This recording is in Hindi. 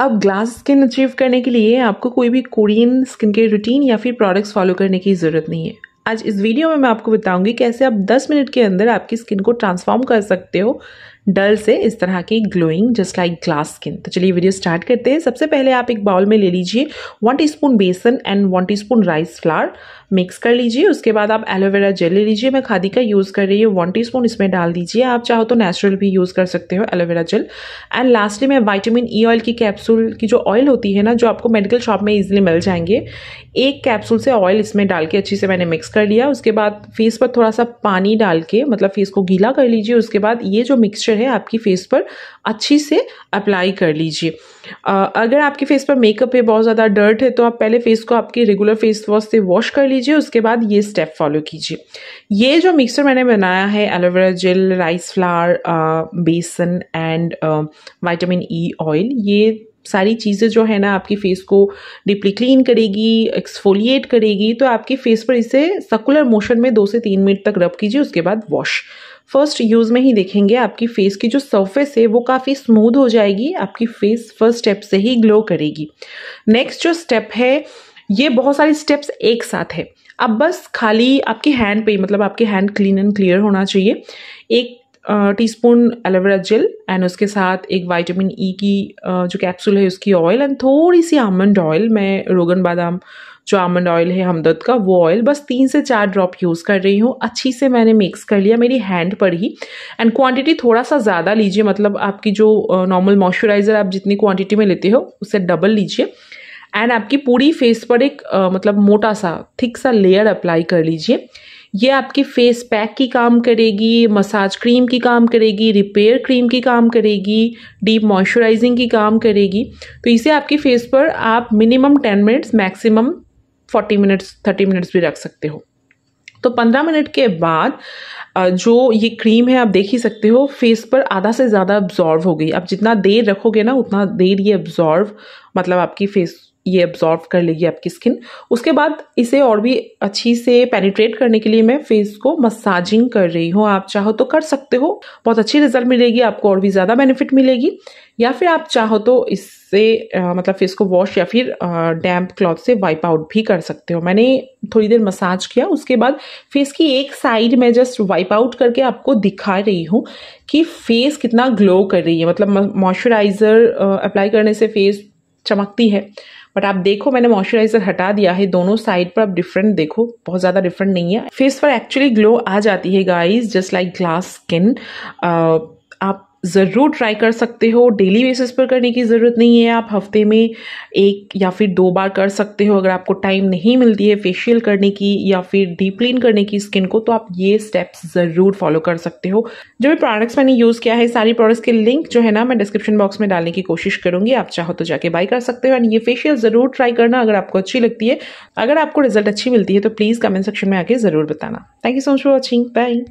अब ग्लास स्किन अचीव करने के लिए आपको कोई भी कोरियन स्किन केयर रूटीन या फिर प्रोडक्ट्स फॉलो करने की ज़रूरत नहीं है आज इस वीडियो में मैं आपको बताऊंगी कैसे आप 10 मिनट के अंदर आपकी स्किन को ट्रांसफॉर्म कर सकते हो डल से इस तरह की glowing just like glass skin तो चलिए वीडियो स्टार्ट करते हैं सबसे पहले आप एक बाउल में ले लीजिए one teaspoon besan and one teaspoon rice flour mix कर लीजिए उसके बाद आप एलोवेरा जेल ले लीजिए मैं खादी का यूज़ कर रही हूँ वन टीस्पून इसमें डाल दीजिए आप चाहो तो नेचुरल भी यूज़ कर सकते हो एलोवेरा जेल एंड लास्टली मैं वाइटामिन ई ऑयल की कैप्सूल की जो ऑयल होती है ना जो आपको मेडिकल शॉप में ईजिली मिल जाएंगे एक कैप्सूल से ऑयल इसमें डाल के अच्छी से मैंने मिक्स कर लिया उसके बाद फेस पर थोड़ा सा पानी डाल के मतलब फेस को गीला कर लीजिए उसके बाद ये जो मिक्सचर है आपकी फेस पर अच्छी से अप्लाई कर लीजिए अगर आपके फेस पर मेकअप है बहुत ज़्यादा डर्ट है तो आप पहले फेस को आपके रेगुलर फेस वॉश से वॉश कर लीजिए उसके बाद ये स्टेप फॉलो कीजिए ये जो मिक्सचर मैंने बनाया है aloe vera gel rice flour besan and vitamin E oil ये सारी चीज़ें जो है ना आपकी फेस को डीपली क्लीन करेगी एक्सफोलिएट करेगी तो आपके फेस पर इसे सर्कुलर मोशन में दो से तीन मिनट तक रब कीजिए उसके बाद वॉश फर्स्ट यूज़ में ही देखेंगे आपकी फेस की जो सरफेस है वो काफ़ी स्मूथ हो जाएगी आपकी फेस फर्स्ट स्टेप से ही ग्लो करेगी नेक्स्ट जो स्टेप है ये बहुत सारी स्टेप्स एक साथ है अब बस खाली आपके हैंड पे मतलब आपके हैंड क्लीन एंड क्लियर होना चाहिए एक टीस्पून एलोवेरा जेल एंड उसके साथ एक वाइटामिन ई e की जो कैप्सूल है उसकी ऑयल एंड थोड़ी सी आमंड ऑयल मैं रोगन बादाम जो आमंड ऑयल है हमदर्द का वो ऑयल बस तीन से चार ड्रॉप यूज़ कर रही हूँ अच्छी से मैंने मिक्स कर लिया मेरी हैंड पर ही एंड क्वांटिटी थोड़ा सा ज़्यादा लीजिए मतलब आपकी जो नॉर्मल मॉइस्चराइज़र आप जितनी क्वांटिटी में लेते हो उससे डबल लीजिए एंड आपकी पूरी फेस पर एक आ, मतलब मोटा सा थिक सा लेयर अप्लाई कर लीजिए ये आपकी फेस पैक की काम करेगी मसाज क्रीम की काम करेगी रिपेयर क्रीम की काम करेगी डीप मॉइस्चराइजिंग की काम करेगी तो इसे आपकी फेस पर आप minimum ten minutes maximum forty minutes thirty minutes भी रख सकते हो तो पंद्रह मिनट के बाद जो ये क्रीम है आप देख ही सकते हो फेस पर आधा से ज़्यादा अब्जॉर्व हो गई आप जितना देर रखोगे ना उतना देर ये अब्जॉर्व मतलब आपकी फेस ये ऑब्जॉर्व कर लेगी आपकी स्किन उसके बाद इसे और भी अच्छी से पेनिट्रेट करने के लिए मैं फेस को मसाजिंग कर रही हूँ आप चाहो तो कर सकते हो बहुत अच्छी रिजल्ट मिलेगी आपको और भी ज़्यादा बेनिफिट मिलेगी या फिर आप चाहो तो इससे मतलब फेस को वॉश या फिर डैम्प क्लॉथ से वाइप आउट भी कर सकते हो मैंने थोड़ी देर मसाज किया उसके बाद फेस की एक साइड में जस्ट वाइप आउट करके आपको दिखा रही हूँ कि फेस कितना ग्लो कर रही है मतलब मॉइस्चराइज़र अप्लाई करने से फेस चमकती है बट आप देखो मैंने मॉइस्चराइजर हटा दिया है दोनों साइड पर आप डिफरेंट देखो बहुत ज़्यादा डिफरेंट नहीं है फेस पर एक्चुअली ग्लो आ जाती है guys just like glass skin आप ज़रूर ट्राई कर सकते हो डेली बेसिस पर करने की ज़रूरत नहीं है आप हफ्ते में एक या फिर दो बार कर सकते हो अगर आपको टाइम नहीं मिलती है फेशियल करने की या फिर डीप क्लीन करने की स्किन को तो आप ये स्टेप्स ज़रूर फॉलो कर सकते हो जो भी प्रोडक्ट्स मैंने यूज़ किया है सारी प्रोडक्ट्स के लिंक जो है ना मैं डिस्क्रिप्शन बॉक्स में डालने की कोशिश करूँगी आप चाहो तो जाके बाई कर सकते हो एंड ये फेशियल ज़रूर ट्राई करना अगर आपको अच्छी लगती है अगर आपको रिजल्ट अच्छी मिलती है तो प्लीज़ कमेंट सेक्शन में आके ज़रूर बताना thank you so much for watching by